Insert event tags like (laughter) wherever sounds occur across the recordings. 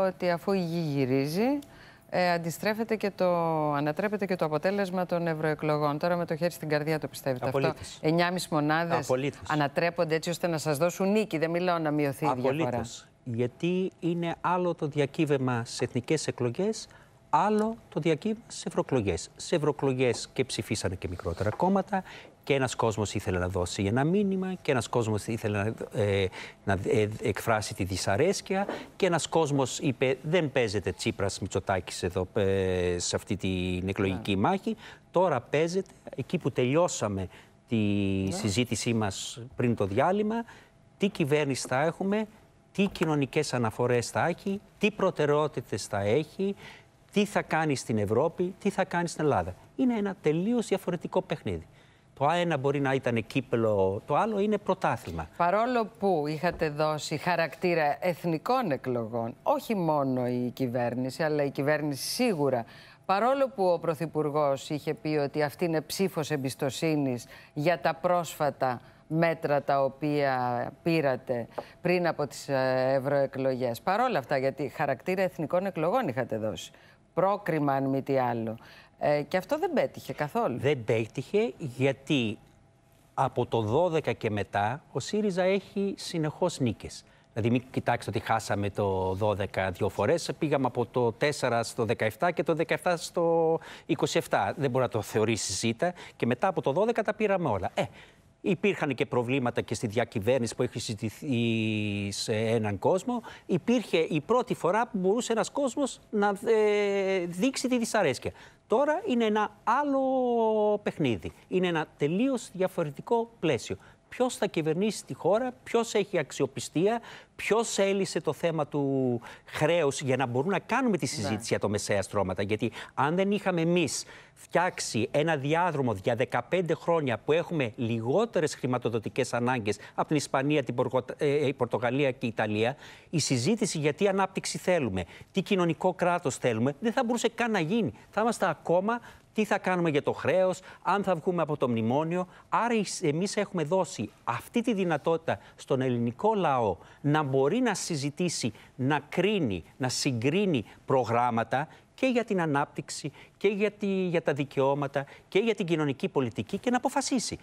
ότι αφού η γη γυρίζει, ε, αντιστρέφεται και το, ανατρέπεται και το αποτέλεσμα των ευρωεκλογών. Τώρα με το χέρι στην καρδιά το πιστεύετε Απολύτως. αυτό. 9,5 μονάδε ανατρέπονται έτσι ώστε να σας δώσουν νίκη. Δεν μιλάω να μειωθεί Απολύτως. η διαφορά. Γιατί είναι άλλο το διακύβευμα σε εθνικές εκλογές, άλλο το διακύβευμα σε ευρωεκλογές. Σε ευρωεκλογές και ψηφίσανε και μικρότερα κόμματα και ένας κόσμος ήθελε να δώσει ένα μήνυμα και ένας κόσμος ήθελε να, ε, να ε, εκφράσει τη δυσαρέσκεια και ένας κόσμος είπε δεν παίζεται Τσίπρας Μητσοτάκης εδώ ε, σε αυτή την εκλογική ναι. μάχη. Τώρα παίζεται εκεί που τελειώσαμε τη ναι. συζήτησή μας πριν το διάλειμμα τι κυβέρνηση θα έχουμε, τι κοινωνικές αναφορές θα έχει, τι προτεραιότητες θα έχει, τι θα κάνει στην Ευρώπη, τι θα κάνει στην Ελλάδα. Είναι ένα τελείως διαφορετικό παιχνίδι. Το ένα μπορεί να ήταν κύπελο, το άλλο είναι πρωτάθλημα. Παρόλο που είχατε δώσει χαρακτήρα εθνικών εκλογών, όχι μόνο η κυβέρνηση, αλλά η κυβέρνηση σίγουρα Παρόλο που ο Πρωθυπουργός είχε πει ότι αυτή είναι ψήφος εμπιστοσύνης για τα πρόσφατα μέτρα τα οποία πήρατε πριν από τις ε, ευρωεκλογές. Παρόλα αυτά, γιατί χαρακτήρα εθνικών εκλογών είχατε δώσει. Πρόκριμα, αν μη τι άλλο. Ε, και αυτό δεν πέτυχε καθόλου. Δεν πέτυχε γιατί από το 12 και μετά ο ΣΥΡΙΖΑ έχει συνεχώς νίκες. Δηλαδή μην κοιτάξετε ότι χάσαμε το 12 δύο φορές, πήγαμε από το 4 στο 17 και το 17 στο 27. Δεν μπορεί να το θεωρήσεις ζήτα και μετά από το 12 τα πήραμε όλα. Ε, Υπήρχαν και προβλήματα και στη διακυβέρνηση που έχει συζητηθεί σε έναν κόσμο. Υπήρχε η πρώτη φορά που μπορούσε ένας κόσμος να ε, δείξει τη δυσαρέσκεια. Τώρα είναι ένα άλλο παιχνίδι. Είναι ένα τελείως διαφορετικό πλαίσιο ποιος θα κυβερνήσει τη χώρα, ποιος έχει αξιοπιστία, ποιος έλυσε το θέμα του χρέους για να μπορούμε να κάνουμε τη συζήτηση ναι. για το μεσαία στρώματα. Γιατί αν δεν είχαμε εμείς φτιάξει ένα διάδρομο για 15 χρόνια που έχουμε λιγότερες χρηματοδοτικές ανάγκες από την Ισπανία, την Πορκο... Ε, ε, Πορτογαλία και η Ιταλία, η συζήτηση για τι ανάπτυξη θέλουμε, τι κοινωνικό κράτος θέλουμε, δεν θα μπορούσε καν να γίνει. Θα είμαστε ακόμα τι θα κάνουμε για το χρέος, αν θα βγούμε από το μνημόνιο. Άρα, εμείς έχουμε δώσει αυτή τη δυνατότητα στον ελληνικό λαό να μπορεί να συζητήσει, να κρίνει, να συγκρίνει προγράμματα και για την ανάπτυξη και για, για τα δικαιώματα και για την κοινωνική πολιτική και να αποφασίσει.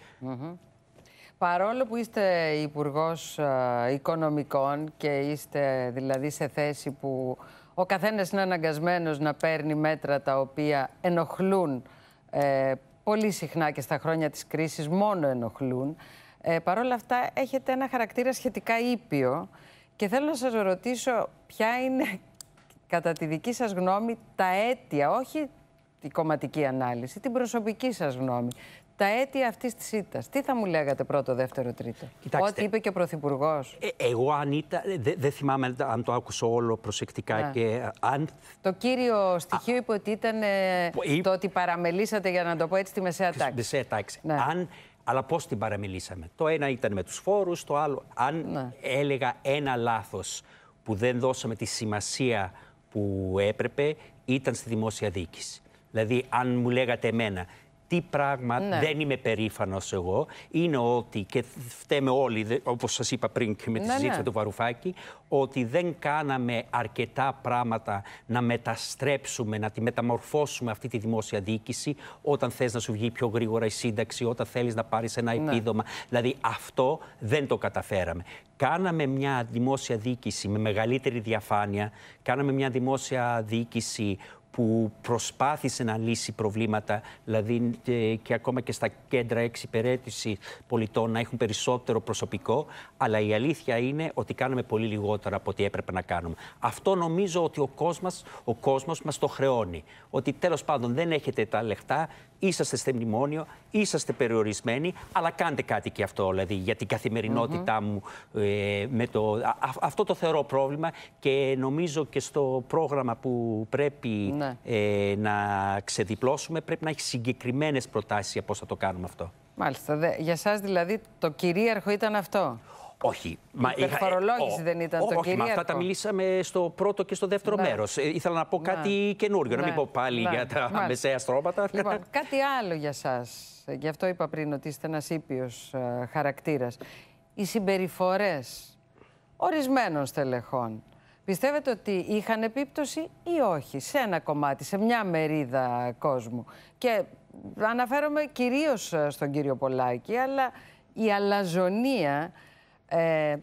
Παρόλο που είστε υπουργός ε, Οικονομικών και είστε δηλαδή σε θέση που ο καθένας είναι αναγκασμένος να παίρνει μέτρα τα οποία ενοχλούν ε, πολύ συχνά και στα χρόνια της κρίσης μόνο ενοχλούν, ε, παρόλα αυτά έχετε ένα χαρακτήρα σχετικά ήπιο και θέλω να σας ρωτήσω ποια είναι κατά τη δική σας γνώμη τα αίτια, όχι την κομματική ανάλυση, την προσωπική σας γνώμη τα αίτια αυτής της ήττας. Τι θα μου λέγατε πρώτο, δεύτερο, τρίτο. Κοιτάξτε, Ό,τι είπε και ο Πρωθυπουργός. Ε, εγώ αν ήταν. Δεν δε θυμάμαι αν το άκουσα όλο προσεκτικά και ε, αν. Το κύριο στοιχείο είπε ότι ήταν ε, το ότι παραμελήσατε, για να το πω έτσι, τη μεσαία τάξη. Τη μεσαία τάξη. Ναι. Αν αλλά πώς την παραμελήσαμε. Το ένα ήταν με τους φόρους, το άλλο... Αν ναι. έλεγα ένα λάθος που δεν δώσαμε τη σημασία που έπρεπε, ήταν στη δημόσια διοίκηση. Δηλαδή, αν μου λέγατε εμένα, τι πράγμα ναι. δεν είμαι περήφανος εγώ είναι ότι, και φταίμε όλοι, όπως σας είπα πριν και με τη συζήτηση ναι, ναι. του Βαρουφάκη, ότι δεν κάναμε αρκετά πράγματα να μεταστρέψουμε, να τη μεταμορφώσουμε αυτή τη δημόσια διοίκηση όταν θες να σου βγει πιο γρήγορα η σύνταξη, όταν θέλεις να πάρεις ένα επίδομα. Δηλαδή αυτό δεν το καταφέραμε. Κάναμε μια δημόσια διοίκηση με μεγαλύτερη διαφάνεια, κάναμε μια δημόσια διοίκηση που προσπάθησε να λύσει προβλήματα, δηλαδή ε, και ακόμα και στα κέντρα εξυπηρέτηση πολιτών να έχουν περισσότερο προσωπικό, αλλά η αλήθεια είναι ότι κάναμε πολύ λιγότερα από ό,τι έπρεπε να κάνουμε. Αυτό νομίζω ότι ο κόσμος, ο κόσμος μας το χρεώνει. Ότι τέλος πάντων δεν έχετε τα λεφτά, είσαστε σε μνημόνιο, είσαστε περιορισμένοι, αλλά κάντε κάτι και αυτό, δηλαδή για την καθημερινοτητα μου. Ε, με το, αυτό το θεωρώ πρόβλημα και νομίζω και στο πρόγραμμα που πρέπει ναι. ε, να ξεδιπλώσουμε πρέπει να έχει συγκεκριμένες προτάσεις για πώς θα το κάνουμε αυτό. Μάλιστα. για σας δηλαδή το κυρίαρχο ήταν αυτό. Όχι. Μα η ε, φορολόγηση δεν ήταν το όχι, Αυτά τα μιλήσαμε στο πρώτο και στο δεύτερο ναι. μέρος. Ε, ήθελα να πω ναι. κάτι καινούριο, καινούργιο, ναι. να μην ναι. πω πάλι ναι. για τα Μάλιστα. μεσαία στρώματα. Λοιπόν, (laughs) κάτι άλλο για εσά. Γι' αυτό είπα πριν ότι είστε ένας ήπιος ε, χαρακτήρας. Οι συμπεριφορές ορισμένων στελεχών. Πιστεύετε ότι είχαν επίπτωση ή όχι σε ένα κομμάτι, σε μια μερίδα κόσμου. Και αναφέρομαι κυρίως ε, στον κύριο Πολάκη, αλλά η αλαζονία ε,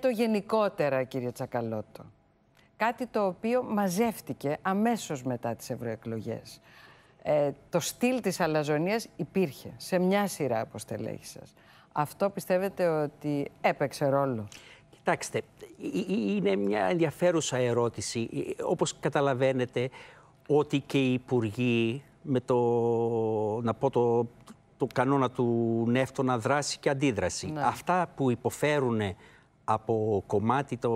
το γενικότερα, κύριε Τσακαλώτο. Κάτι το οποίο μαζεύτηκε αμέσως μετά τις ευρωεκλογές. Ε, το στυλ της αλαζονίας υπήρχε σε μια σειρά από στελέχη σας. Αυτό πιστεύετε ότι έπαιξε ρόλο. Κοιτάξτε, είναι μια ενδιαφέρουσα ερώτηση. Ε, όπως καταλαβαίνετε, ότι και οι υπουργοί με το, να πω το το κανόνα του νεύτωνα δράση και αντίδραση. Ναι. Αυτά που υποφέρουν από κομμάτι το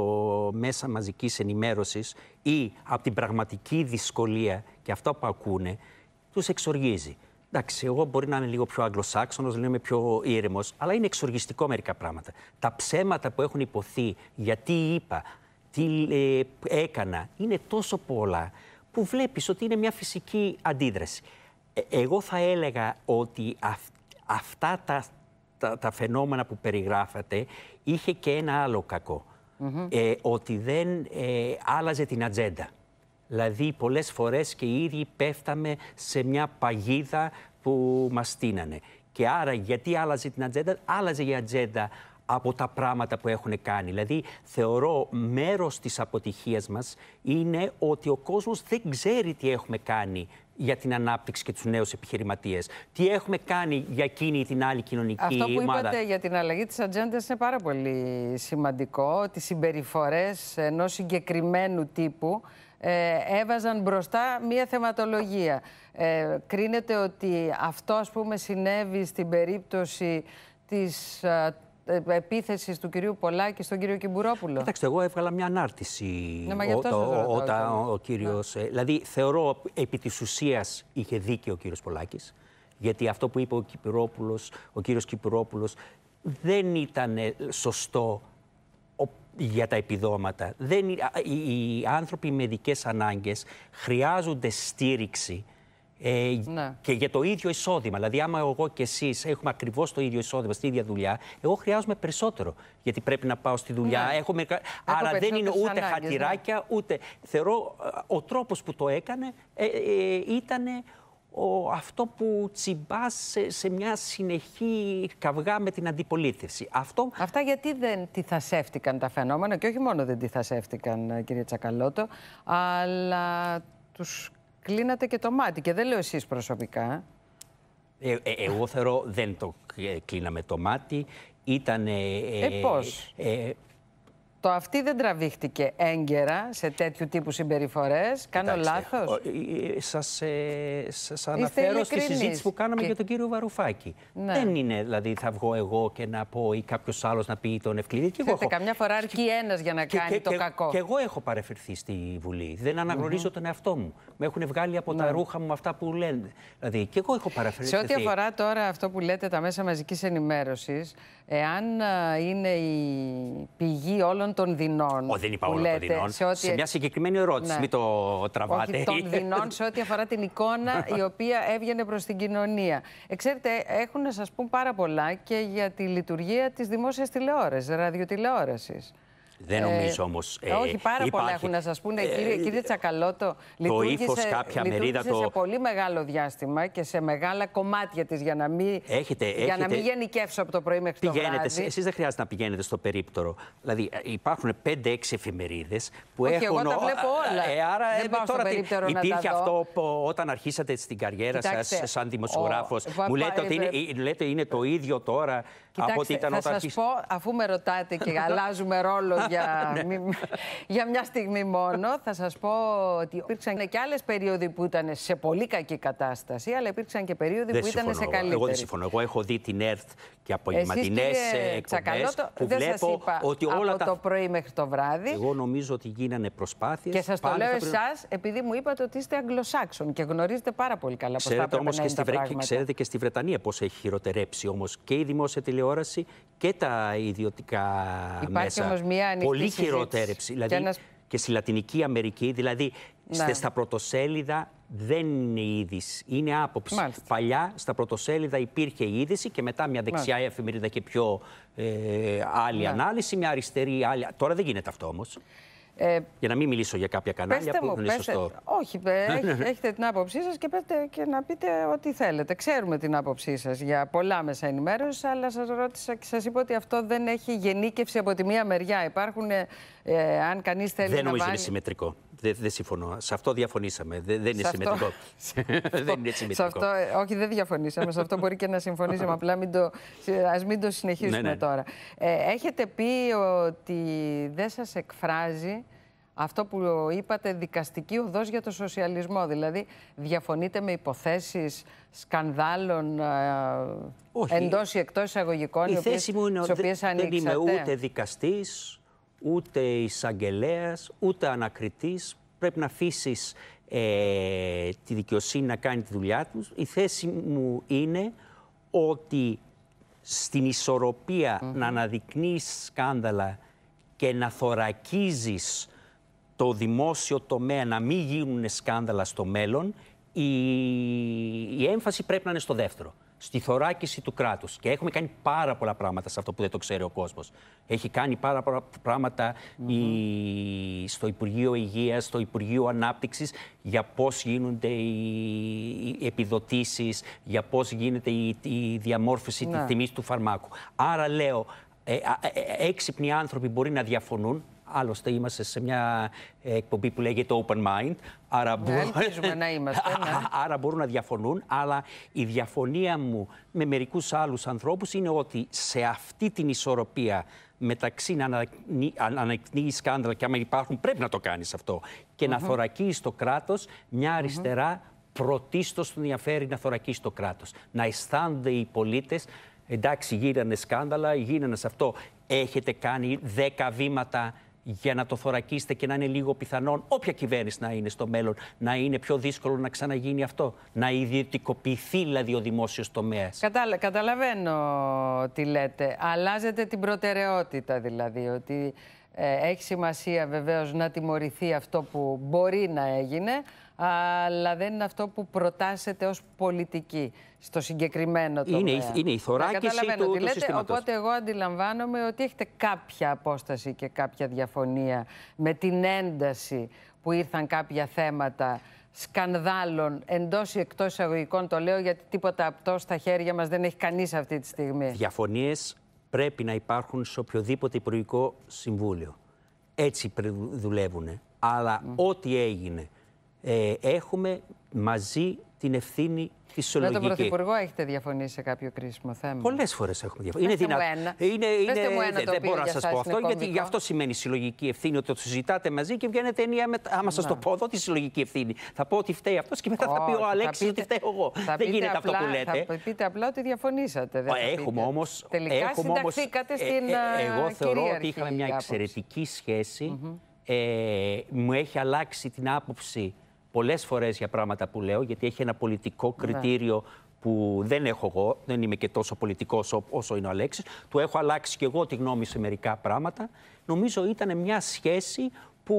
μέσα μαζικής ενημέρωσης ή από την πραγματική δυσκολία και αυτά που ακούνε, τους εξοργίζει. Εντάξει, εγώ μπορεί να είμαι λίγο πιο Αγγλοσάξονο, να είμαι πιο ήρεμος, αλλά είναι εξοργιστικό μερικά πράγματα. Τα ψέματα που έχουν υποθεί, γιατί είπα, τι ε, έκανα, είναι τόσο πολλά που βλέπεις ότι είναι μια φυσική αντίδραση. Ε, εγώ θα έλεγα ότι αυτά τα, φαινόμενα που περιγράφατε είχε και ένα άλλο ε, ότι δεν ε, άλλαζε την ατζέντα. Δηλαδή πολλές φορές και οι ίδιοι πέφταμε σε μια παγίδα που μας στείνανε. Και άρα γιατί άλλαζε την ατζέντα, άλλαζε η ατζέντα από τα πράγματα που έχουν κάνει. Δηλαδή θεωρώ μέρος της αποτυχίας μας είναι ότι ο κόσμος δεν ξέρει τι έχουμε κάνει για την ανάπτυξη και τους νέους επιχειρηματίες. Τι έχουμε κάνει για εκείνη την άλλη κοινωνική ομάδα. Αυτό που είπατε για την αλλαγή της ατζέντας είναι πάρα πολύ σημαντικό. Τι συμπεριφορές ενός συγκεκριμένου τύπου ε, έβαζαν μπροστά μία θεματολογία. Ε, κρίνεται ότι αυτό, ας πούμε, συνέβη στην περίπτωση της, ε, επίθεσης του κυρίου Πολάκη στον κύριο Κιμπουρόπουλο. Κοιτάξτε, εγώ έβγαλα μια ανάρτηση ναι, όταν ο, ο κύριος. Ναι. Ε, δηλαδή, θεωρώ επί της ουσίας είχε δίκιο ο κύριος Πολάκης. Γιατί αυτό που είπε ο κύριο ο κύριος δεν ήταν ε, σωστό για τα επιδόματα. Δεν, οι άνθρωποι με ειδικέ ανάγκες χρειάζονται στήριξη ε, ναι. Και για το ίδιο εισόδημα. Δηλαδή, άμα εγώ και εσείς έχουμε ακριβώς το ίδιο εισόδημα στην ίδια δουλειά, εγώ χρειάζομαι περισσότερο. Γιατί πρέπει να πάω στη δουλειά. Ναι. Έχω Άρα δεν είναι ούτε ανάγκες, ναι. χατηράκια, ούτε. Θεωρώ ε, ο τρόπος που το έκανε ε, ε ήταν αυτό που τσιμπάς σε, μια συνεχή καυγά με την αντιπολίτευση. Αυτό... Αυτά γιατί δεν τυθασεύτηκαν τα φαινόμενα και όχι μόνο δεν τυθασεύτηκαν, ε, κύριε Τσακαλώτο, αλλά τους κλείνατε και το μάτι. Και δεν λέω εσείς προσωπικά. Ε, ε, εγώ θεωρώ δεν το κλείναμε το μάτι. Ήταν. Ε, ε, ε το αυτή δεν τραβήχτηκε έγκαιρα σε τέτοιου τύπου συμπεριφορές. Κάνω λάθο. Σα ε, ε, σας ε, αναφέρω στη συζήτηση που κάναμε και... για τον κύριο Βαρουφάκη. Ναι. Δεν είναι δηλαδή θα βγω εγώ και να πω ή κάποιος άλλος να πει τον Ευκλήδη. Και εγώ έχω... Καμιά φορά αρκεί ένας για να κάνει το κακό. Και εγώ έχω παρεφερθεί στη Βουλή. Δεν αναγνωρίζω mm -hmm. τον εαυτό μου. Με έχουν βγάλει από τα ναι. ρούχα μου αυτά που λένε. Δηλαδή και εγώ έχω παρεφερθεί. Σε ό,τι αφορά τώρα αυτό που λέτε τα μέσα μαζικής ενημέρωσης, εάν ε, είναι η πηγή όλων των δεινών. Ο, δεν είπα των δεινών. Σε, μια συγκεκριμένη ερώτηση, ναι. μην το τραβάτε. Όχι, των δεινών σε ό,τι αφορά την εικόνα (laughs) η οποία έβγαινε προς την κοινωνία. Ε, ξέρετε, έχουν να σας πούν πάρα πολλά και για τη λειτουργία της δημόσιας τηλεόρασης, ραδιοτηλεόρασης. Δεν ε, νομίζω όμως. Ε, όχι, ε, πάρα υπάρχει... πολλά έχουν να σας πούνε. Ε, κύριε, Τσακαλώτο, το ύφος κάποια Το... σε πολύ μεγάλο διάστημα και σε μεγάλα κομμάτια της για να μην, έχετε, για έχετε... Να γενικεύσω από το πρωί μέχρι το βράδυ. Εσείς δεν χρειάζεται να πηγαίνετε στο περίπτωρο. Δηλαδή υπάρχουν 5-6 εφημερίδες που όχι, έχουν. Εγώ τα βλέπω όλα. Ε, άρα δεν πάω τώρα στο υπήρχε αυτό που, όταν αρχίσατε στην καριέρα σας σαν δημοσιογράφο. Μου λέτε ότι είναι το ίδιο τώρα Κοιτάξτε, θα σα σας αρχίσ... πω, αφού με ρωτάτε και (laughs) αλλάζουμε ρόλο ναι. για, για μια στιγμή μόνο, θα σας πω ότι υπήρξαν και άλλες περίοδοι που ήταν σε πολύ κακή κατάσταση, αλλά υπήρξαν και περίοδοι δεν που ήταν σε καλύτερη. Εγώ δεν συμφωνώ. Εγώ έχω δει την ΕΡΤ και απογευματινές εκπομπές που δεν σας είπα, ότι όλα από τα... το πρωί μέχρι το βράδυ. Εγώ νομίζω ότι γίνανε προσπάθειες. Και σας το λέω εσάς, επειδή μου είπατε ότι είστε Αγγλοσάξον και γνωρίζετε πάρα πολύ καλά πώς ξέρετε, θα και, στη... ξέρετε και στη Βρετανία πώς έχει χειροτερέψει όμως και η δημόσια τηλεόραση τηλεόραση και τα ιδιωτικά μέσα. Υπάρχει όμως μία ανοιχτή Πολύ χειροτέρευση. Δηλαδή, και, στη Λατινική Αμερική, δηλαδή ναι. στα πρωτοσέλιδα δεν είναι είδηση, είναι άποψη. Παλιά στα πρωτοσέλιδα υπήρχε η είδηση και μετά μια δεξιά εφημερίδα και πιο ε, άλλη ναι. ανάλυση, μια αριστερή άλλη. Τώρα δεν γίνεται αυτό όμως. Ε, για να μην μιλήσω για κάποια κανάλια που μου, είναι πέστε, σωστό. Όχι, (laughs) έχετε, έχετε την άποψή σας και, πέφτε και να πείτε ό,τι θέλετε. Ξέρουμε την άποψή σας για πολλά μέσα ενημέρωσης, αλλά σας ρώτησα και σας είπα ότι αυτό δεν έχει γενίκευση από τη μία μεριά. Υπάρχουν, ε, ε, αν κανείς θέλει δεν να νομίζω είναι συμμετρικό. Δεν δε συμφωνώ. Σε αυτό διαφωνήσαμε. δεν είναι συμμετικό. (laughs) (laughs) δεν είναι ε, Όχι, δεν διαφωνήσαμε. σε αυτό μπορεί και να συμφωνήσαμε. (laughs) Απλά μην το... ας μην το συνεχίσουμε ναι, ναι. τώρα. Ε, έχετε πει ότι δεν σας εκφράζει αυτό που είπατε δικαστική οδός για το σοσιαλισμό. Δηλαδή, διαφωνείτε με υποθέσεις σκανδάλων ε, Όχι. εντός ή εκτός εισαγωγικών, θεση οποίες, είναι δεν είμαι ούτε δικαστής, ούτε εισαγγελέας, ούτε ανακριτής. Πρέπει να αφήσεις ε, τη δικαιοσύνη να κάνει τη δουλειά τους. Η θέση μου είναι ότι στην ισορροπία να αναδεικνύεις σκάνδαλα και να θωρακίζεις το δημόσιο τομέα να μην γίνουν σκάνδαλα στο μέλλον, η, η έμφαση πρέπει να είναι στο δεύτερο στη θωράκιση του κράτους. Και έχουμε κάνει πάρα πολλά πράγματα σε αυτό που δεν το ξέρει ο κόσμος. Έχει κάνει πάρα πολλά στο Υπουργείο Υγείας, στο Υπουργείο Ανάπτυξης για πώς γίνονται οι, επιδοτήσεις, επιδοτήσεις, για πώς γίνεται η, διαμόρφωση της τη ναι. τιμής του φαρμάκου. Άρα λέω, ε, ε, ε, έξυπνοι άνθρωποι μπορεί να διαφωνούν, Άλλωστε, είμαστε σε μια ε, εκπομπή που λέγεται Open Mind. Άρα, ναι, μπορούν... να είμαστε, ναι. (laughs) άρα μπορούν να διαφωνούν. Αλλά η διαφωνία μου με μερικούς άλλους ανθρώπους είναι ότι σε αυτή την ισορροπία μεταξύ να ανακνύει σκάνδαλα και άμα υπάρχουν πρέπει να το κάνεις αυτό και να θωρακίσεις το κράτος, μια αριστερά mm-hmm. πρωτίστως του ενδιαφέρει να θωρακίσεις το κράτος. Να αισθάνονται οι πολίτες, εντάξει γίνανε σκάνδαλα, γίνανε σε αυτό, έχετε κάνει δέκα βήματα για να το θωρακίσετε και να είναι λίγο πιθανόν, όποια κυβέρνηση να είναι στο μέλλον, να είναι πιο δύσκολο να ξαναγίνει αυτό. Να ιδιωτικοποιηθεί δηλαδή ο δημόσιος τομέας. Καταλαβαίνω τι λέτε. Αλλάζετε την προτεραιότητα δηλαδή. Ότι ε, έχει σημασία βεβαίως να τιμωρηθεί αυτό που μπορεί να έγινε αλλά δεν είναι αυτό που προτάσετε ως πολιτική στο συγκεκριμένο τομέα. Είναι, είναι η θωράκιση του, του λέτε, συστήματος. Οπότε εγώ αντιλαμβάνομαι ότι έχετε κάποια απόσταση και κάποια διαφωνία με την ένταση που ήρθαν κάποια θέματα σκανδάλων εντός ή εκτός εισαγωγικών. Το λέω γιατί τίποτα απτό στα χέρια μας δεν έχει κανείς αυτή τη στιγμή. Διαφωνίες πρέπει να υπάρχουν σε οποιοδήποτε υπουργικό συμβούλιο. Έτσι δουλεύουν. Αλλά ό,τι έγινε ε, έχουμε μαζί την ευθύνη τη Με τον Πρωθυπουργό έχετε διαφωνήσει σε κάποιο κρίσιμο θέμα. Πολλές φορές έχουμε διαφωνήσει. Είναι δυνατό. Είναι, δεν μπορώ να σα πω αυτό, γιατί γι' αυτό σημαίνει συλλογική ευθύνη, ότι το συζητάτε μαζί και βγαίνετε ενία μετά. Άμα σας το πω εδώ, τη συλλογική ευθύνη. Θα πω ότι φταίει αυτός και μετά oh, θα πει ο Αλέξη ότι φταίω εγώ. Δεν γίνεται αυτό που λέτε. Θα πείτε απλά ότι διαφωνήσατε. έχουμε όμως. Τελικά συνταχθήκατε ε, στην. Ε, ε, εγώ θεωρώ ότι είχαμε μια εξαιρετική σχέση. Μου έχει αλλάξει την άποψη πολλές φορές για πράγματα που λέω, γιατί έχει ένα πολιτικό κριτήριο που δεν έχω εγώ, δεν είμαι και τόσο πολιτικός όσο είναι ο Αλέξης. Του έχω αλλάξει και εγώ τη γνώμη σε μερικά πράγματα. Νομίζω ήταν μια σχέση που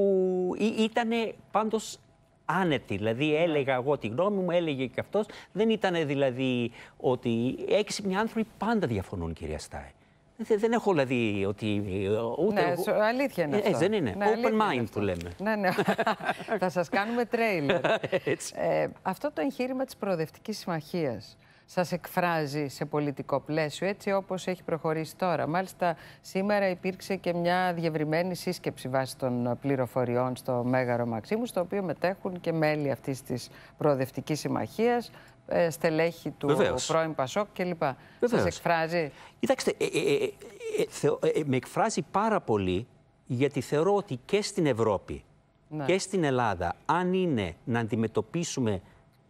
ήταν πάντως άνετη. Δηλαδή, ναι. έλεγα εγώ τη γνώμη μου, έλεγε και αυτός. Δεν ήταν δηλαδή ότι έξυπνοι άνθρωποι πάντα διαφωνούν, κυρία Στάι. Δεν έχω δηλαδή ότι. Ε, ούτε ναι, αλήθεια είναι ε, αυτό. Ε, δεν είναι. Ναι, Open mind είναι που λέμε. Ναι, ναι. (laughs) Θα σας κάνουμε τρέιλερ. ε, αυτό το εγχείρημα της προοδευτικής συμμαχίας σας εκφράζει σε πολιτικό πλαίσιο, έτσι όπως έχει προχωρήσει τώρα. Μάλιστα, σήμερα υπήρξε και μια διευρυμένη σύσκεψη βάσει των πληροφοριών στο Μέγαρο Μαξίμους, στο οποίο μετέχουν και μέλη αυτής της προοδευτικής συμμαχίας, ε, στελέχη του Βεβαίως. πρώην Πασόκ κλπ. Σας εκφράζει. Κοιτάξτε, ε, ε, ε, ε θεω, με εκφράζει πάρα πολύ γιατί θεωρώ ότι και στην Ευρώπη ναι. και στην Ελλάδα, αν είναι να αντιμετωπίσουμε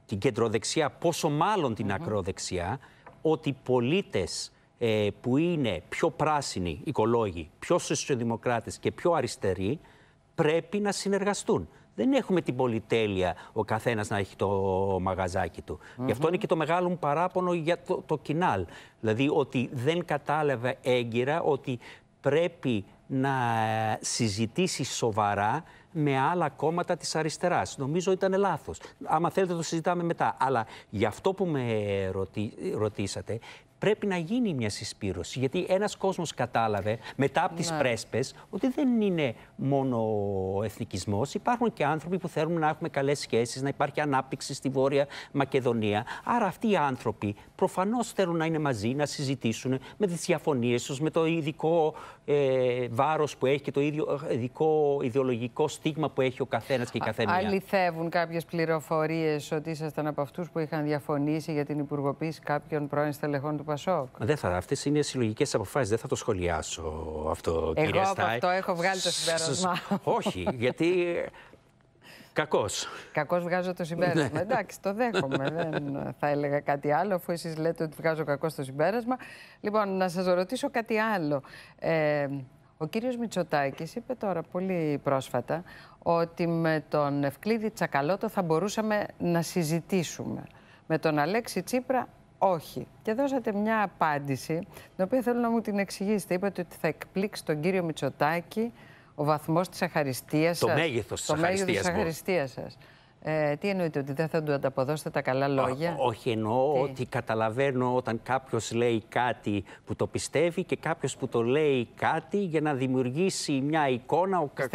την κεντροδεξιά, πόσο μάλλον την ακροδεξιά, ότι πολίτες ε, που είναι πιο πράσινοι, οικολόγοι, πιο σοσιοδημοκράτες και πιο αριστεροί, πρέπει να συνεργαστούν. Δεν έχουμε την πολυτέλεια ο καθένας να έχει το μαγαζάκι του. Mm Γι' αυτό είναι και το μεγάλο μου παράπονο για το, το κοινάλ. Δηλαδή ότι δεν κατάλαβε έγκυρα ότι πρέπει να συζητήσει σοβαρά με άλλα κόμματα της αριστεράς. Νομίζω ήταν λάθος. Άμα θέλετε, το συζητάμε μετά. Αλλά για αυτό που με ρωτη... ρωτήσατε, πρέπει να γίνει μια συσπήρωση. Γιατί ένας κόσμος κατάλαβε μετά από τις ναι. ότι δεν είναι μόνο ο εθνικισμός. Υπάρχουν και άνθρωποι που θέλουν να έχουμε καλές σχέσεις, να υπάρχει ανάπτυξη στη Βόρεια Μακεδονία. Άρα αυτοί οι άνθρωποι προφανώς θέλουν να είναι μαζί, να συζητήσουν με τις διαφωνίες τους, με το ειδικό ε, βάρος που έχει και το ίδιο ε, ειδικό ιδεολογικό στίγμα που έχει ο καθένας και η καθένα. Αληθεύουν κάποιες πληροφορίες ότι ήσασταν από αυτούς που είχαν διαφωνήσει για την υπουργοποίηση κάποιων πρώην στελεχών του Πασόκ. Δεν θα. Αυτές είναι συλλογικές αποφάσεις. Δεν θα το σχολιάσω αυτό, Εγώ κύριε Στάι. Εγώ από αυτό έχω βγάλει το συμπέρασμα. Όχι, γιατί ε, Κακός Κακός βγάζω το συμπέρασμα. Ναι. Εντάξει, το δέχομαι. (laughs) Δεν θα έλεγα κάτι άλλο, αφού εσείς λέτε ότι βγάζω κακό το συμπέρασμα. Λοιπόν, να σας ρωτήσω κάτι άλλο. Ε, ο κύριος Μητσοτάκης είπε τώρα πολύ πρόσφατα ότι με τον Ευκλήδη Τσακαλώτο θα μπορούσαμε να συζητήσουμε. Με τον Αλέξη Τσίπρα όχι. Και δώσατε μια απάντηση, την οποία θέλω να μου την εξηγήσετε. Είπατε ότι θα εκπλήξει τον κύριο Μητσοτάκη ο βαθμός της αχαριστίας το σας. Μέγεθος της το μέγεθος της αχαριστίας σας. Ε, τι εννοείται, ότι δεν θα του ανταποδώσετε τα καλά λόγια. όχι, εννοώ τι? ότι καταλαβαίνω όταν κάποιος λέει κάτι που το πιστεύει και κάποιος που το λέει κάτι για να δημιουργήσει μια εικόνα. Ο, κα,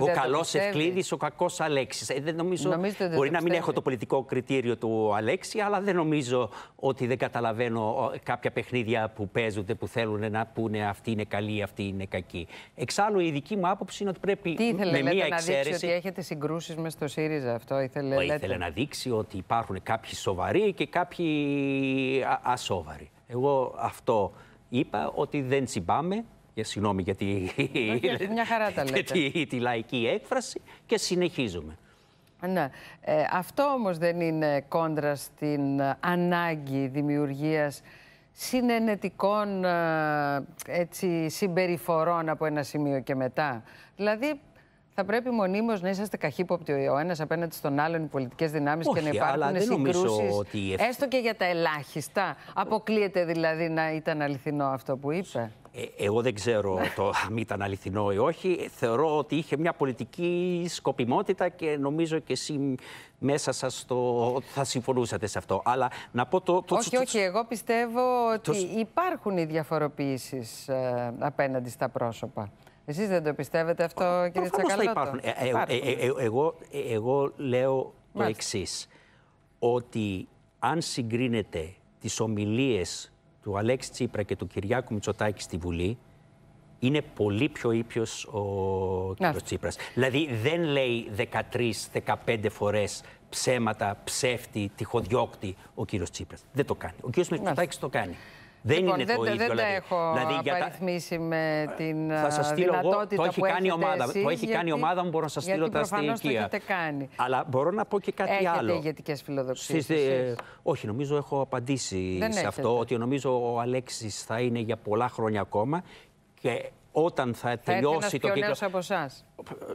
ο καλό Ευκλήδης, ο κακός Αλέξης. Ε, δεν νομίζω. ότι μπορεί να μην έχω το πολιτικό κριτήριο του Αλέξη, αλλά δεν νομίζω ότι δεν καταλαβαίνω κάποια παιχνίδια που παίζονται που θέλουν να πούνε αυτή είναι καλή, αυτή είναι κακή. Εξάλλου, η δική μου άποψη είναι ότι πρέπει τι ήθελε, με μία Τι εξαίρεση. Να δείξει ότι έχετε συγκρούσεις μες στο ΣΥΡΙΖΑ αυτό ήθελε. να δείξει ότι υπάρχουν κάποιοι σοβαροί και κάποιοι ασόβαροι. Εγώ αυτό είπα ότι δεν τσιμπάμε. Για συγγνώμη για τη, μια χαρά τα (laughs) λέτε. τη, τη λαϊκή έκφραση και συνεχίζουμε. Ναι. Ε, αυτό όμως δεν είναι κόντρα στην ε, ανάγκη δημιουργίας συνενετικών ε, έτσι, συμπεριφορών από ένα σημείο και μετά. Δηλαδή θα πρέπει μονίμως να είσαστε καχύποπτοι ο ένα απέναντι στον άλλον, οι πολιτικές δυνάμεις και να υπάρχουν συγκρούσει. Ότι... Έστω και για τα ελάχιστα. Αποκλείεται δηλαδή να ήταν αληθινό αυτό που είπε. Ε, εγώ δεν ξέρω ναι. το αν ήταν αληθινό ή όχι. Θεωρώ ότι είχε μια πολιτική σκοπιμότητα και νομίζω και εσύ μέσα σας το, θα συμφωνούσατε σε αυτό. Αλλά να πω το... το όχι, όχι. Εγώ πιστεύω ότι υπάρχουν οι διαφοροποιήσεις ε, απέναντι στα πρόσωπα. Εσείς δεν το πιστεύετε αυτό, κύριε Τσακαλώτο. Ε, ε, ε, εγώ, εγώ λέω το εξής. Ότι αν συγκρίνετε τις ομιλίες του Αλέξη Τσίπρα και του Κυριάκου Μητσοτάκη στη Βουλή, είναι πολύ πιο ήπιος ο κ. Τσίπρας. Δηλαδή δεν λέει 13-15 φορές ψέματα, ψεύτη, τυχοδιώκτη ο κύριος Τσίπρας. Δεν το κάνει. Ο κύριος Μητσοτάκης το κάνει. Δεν λοιπόν, είναι δεν, το ίδιο. Δεν δηλαδή. τα έχω δηλαδή, απαριθμίσει με την δυνατότητα εγώ, το έχει που κάνει ομάδα. Εσείς, το έχει κάνει η ομάδα μου, μπορώ να σας στείλω γιατί τα το το κάνει. Αλλά μπορώ να πω και κάτι έχετε άλλο. Έχετε ηγετικές φιλοδοξίες Όχι, νομίζω έχω απαντήσει δεν σε έχετε. αυτό, ότι νομίζω ο Αλέξης θα είναι για πολλά χρόνια ακόμα και όταν θα, θα τελειώσει το κύκλο... Θα έρθει πιο νέος από εσάς.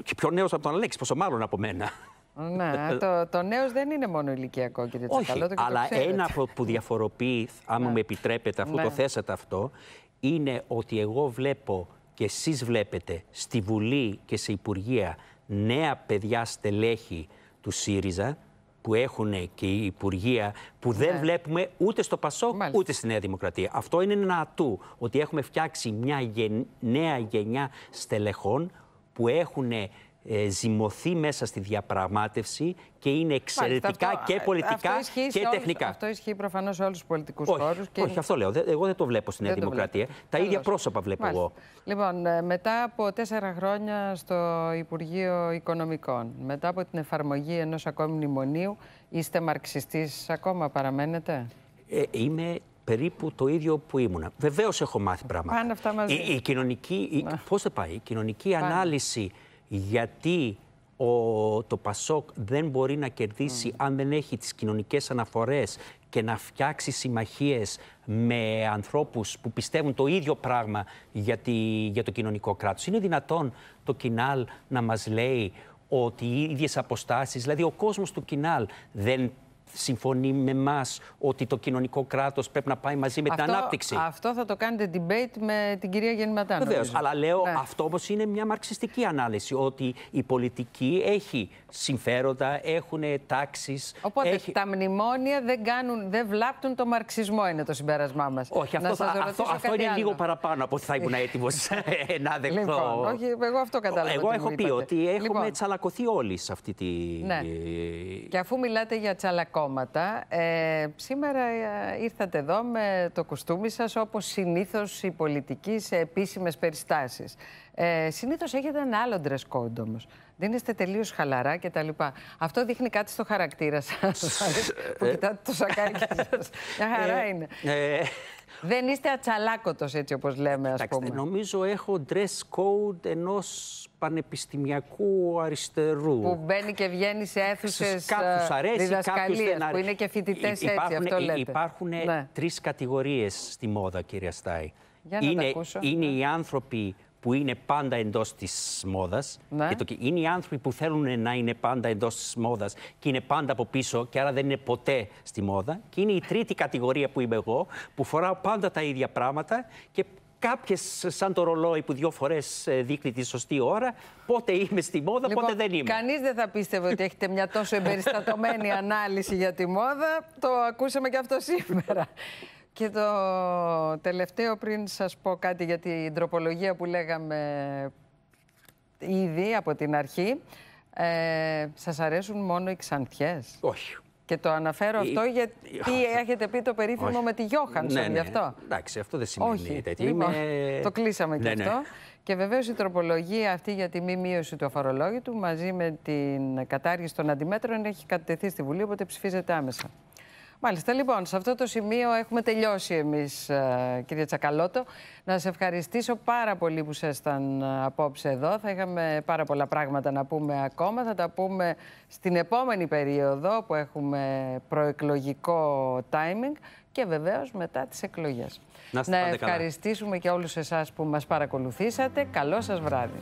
Και πιο νέος από τον Αλέξη, πόσο μάλλον από μένα. Ναι, ε, ε, το, το νέος δεν είναι μόνο ηλικιακό, και Τσακαλώτο. Όχι, αλλά ένα που διαφοροποιεί, άμα ναι. μου επιτρέπετε, αφού το ναι. θέσατε αυτό, είναι ότι εγώ βλέπω και εσείς βλέπετε στη Βουλή και σε Υπουργεία νέα παιδιά στελέχη του ΣΥΡΙΖΑ που έχουν και η Υπουργεία που δεν ναι. βλέπουμε ούτε στο Πασό ούτε στη Νέα Δημοκρατία. Αυτό είναι ένα ατού, ότι έχουμε φτιάξει μια νέα γενιά στελεχών που έχουν ε, ζυμωθεί μέσα στη διαπραγμάτευση και είναι εξαιρετικά και ε, πολιτικά και όλους, τεχνικά. Αυτό ισχύει προφανώς σε όλους τους πολιτικούς χώρους. Και... Όχι, αυτό λέω. Εγώ δεν το βλέπω στην Νέα Δημοκρατία. Τα ίδια πρόσωπα βλέπω Μάλιστα. εγώ. Λοιπόν, ε, μετά από τέσσερα χρόνια στο Υπουργείο Οικονομικών, μετά από την εφαρμογή ενός ακόμη μνημονίου, είστε μαρξιστής ακόμα, παραμένετε. Ε, είμαι περίπου το ίδιο που ήμουνα. Βεβαίως έχω μάθει πράγματα. Πάνε αυτά Η, η κοινωνική. Η, πώς θα πάει, η κοινωνική ανάλυση γιατί το Πασόκ δεν μπορεί να κερδίσει mm. αν δεν έχει τις κοινωνικές αναφορές και να φτιάξει συμμαχίες με ανθρώπους που πιστεύουν το ίδιο πράγμα για, για το κοινωνικό κράτος. Είναι δυνατόν το Κινάλ να μας λέει ότι οι ίδιες αποστάσεις, δηλαδή ο κόσμος του Κινάλ δεν συμφωνεί με εμά ότι το κοινωνικό κράτος πρέπει να πάει μαζί με αυτό, την ανάπτυξη. Αυτό θα το κάνετε debate με την κυρία Γεννηματάνα. Βεβαίω. Αλλά λέω ναι. αυτό όμως είναι μια μαρξιστική ανάλυση. Ότι η πολιτική έχει συμφέροντα, έχουν τάξεις. Οπότε έχει... τα μνημόνια δεν, κάνουν, δεν βλάπτουν το μαρξισμό, είναι το συμπέρασμά μας. Όχι, αυτό, αυτό, αυτό είναι λίγο παραπάνω από ότι θα ήμουν έτοιμος (laughs) να δεχτώ. Λοιπόν, όχι, εγώ αυτό κατάλαβα. Εγώ έχω πει ότι έχουμε λοιπόν. τσαλακωθεί όλοι σε αυτή τη. Ναι. Και αφού μιλάτε για τσαλακό κόμματα. Ε, σήμερα ε, ήρθατε εδώ με το κουστούμι σας, όπως συνήθως οι πολιτική σε επίσημες περιστάσεις. Ε, συνήθως έχετε ένα άλλο dress code όμως. είστε τελείως χαλαρά και τα λοιπά. Αυτό δείχνει κάτι στο χαρακτήρα σας, που ε, κοιτάτε το σακάκι ε, σας. Μια χαρά είναι. Δεν είστε ατσαλάκωτος, έτσι όπως λέμε, ας πούμε. Νομίζω έχω dress code ενός πανεπιστημιακού αριστερού. Που μπαίνει και βγαίνει σε αίθουσες ε, διδασκαλίε, που είναι και φοιτητές έτσι. Αυτό λέτε. Υπάρχουν ναι. τρεις κατηγορίες στη μόδα, κυρία Στάι. Για να είναι, τα ακούσω. είναι ναι. οι άνθρωποι που είναι πάντα εντός της μόδας. Ναι. είναι οι άνθρωποι που θέλουν να είναι πάντα εντός της μόδας και είναι πάντα από πίσω και άρα δεν είναι ποτέ στη μόδα. Και είναι η τρίτη κατηγορία που είμαι εγώ, που φοράω πάντα τα ίδια πράγματα και κάποιες, σαν το ρολόι που δύο φορές ε, δείχνει τη σωστή ώρα, πότε είμαι στη μόδα, λοιπόν, πότε δεν είμαι. Κανείς δεν θα πίστευε ότι έχετε μια τόσο εμπεριστατωμένη (laughs) ανάλυση για τη μόδα. Το ακούσαμε και αυτό σήμερα. Και το τελευταίο, πριν σας πω κάτι για την τροπολογία που λέγαμε ήδη από την αρχή, ε, σας αρέσουν μόνο οι ξανθιές. Όχι. Και το αναφέρω αυτό γιατί έχετε πει το περίφημο με τη Γιώχανσον ναι, ναι, αυτό. Εντάξει, αυτό δεν σημαίνει Όχι. Λοιπόν, το κλείσαμε και ναι, ναι. αυτό. Και βεβαίως η τροπολογία αυτή για τη μη μείωση του αφορολόγητου μαζί με την κατάργηση των αντιμέτρων έχει κατευθυνθεί στη Βουλή, οπότε ψηφίζεται άμεσα. Μάλιστα, λοιπόν, σε αυτό το σημείο έχουμε τελειώσει εμείς, ε, κύριε Τσακαλώτο. Να σε ευχαριστήσω πάρα πολύ που ήσασταν ε, απόψε εδώ. Θα είχαμε πάρα πολλά πράγματα να πούμε ακόμα. Θα τα πούμε στην επόμενη περίοδο που έχουμε προεκλογικό timing και βεβαίως μετά τις εκλογές. Να, να ευχαριστήσουμε και όλους εσάς που μας παρακολουθήσατε. Καλό σας βράδυ.